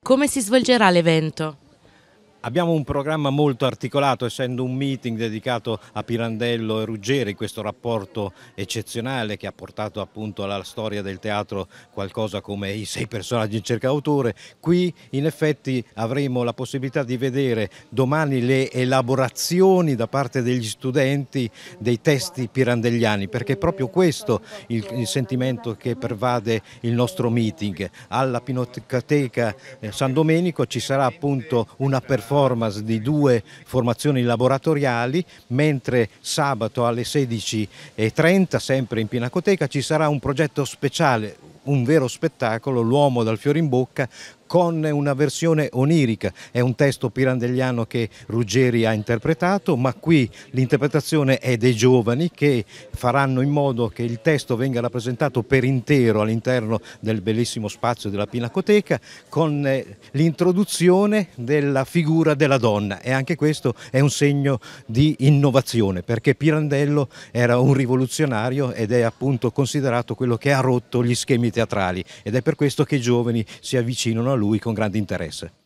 Come si svolgerà l'evento? Abbiamo un programma molto articolato, essendo un meeting dedicato a Pirandello e Ruggeri, questo rapporto eccezionale che ha portato appunto alla storia del teatro qualcosa come i sei personaggi in cerca d'autore. Qui in effetti avremo la possibilità di vedere domani le elaborazioni da parte degli studenti dei testi pirandelliani, perché è proprio questo il, il sentimento che pervade il nostro meeting. Alla Pinoteca eh, San Domenico ci sarà appunto una performance performance di due formazioni laboratoriali, mentre sabato alle 16.30, sempre in Pinacoteca, ci sarà un progetto speciale, un vero spettacolo, L'uomo dal fiore in bocca, con una versione onirica, è un testo pirandelliano che Ruggeri ha interpretato, ma qui l'interpretazione è dei giovani che faranno in modo che il testo venga rappresentato per intero all'interno del bellissimo spazio della Pinacoteca con eh, l'introduzione della figura della donna e anche questo è un segno di innovazione perché Pirandello era un rivoluzionario ed è appunto considerato quello che ha rotto gli schemi teatrali ed è per questo che i giovani si avvicinano a lui con grande interesse.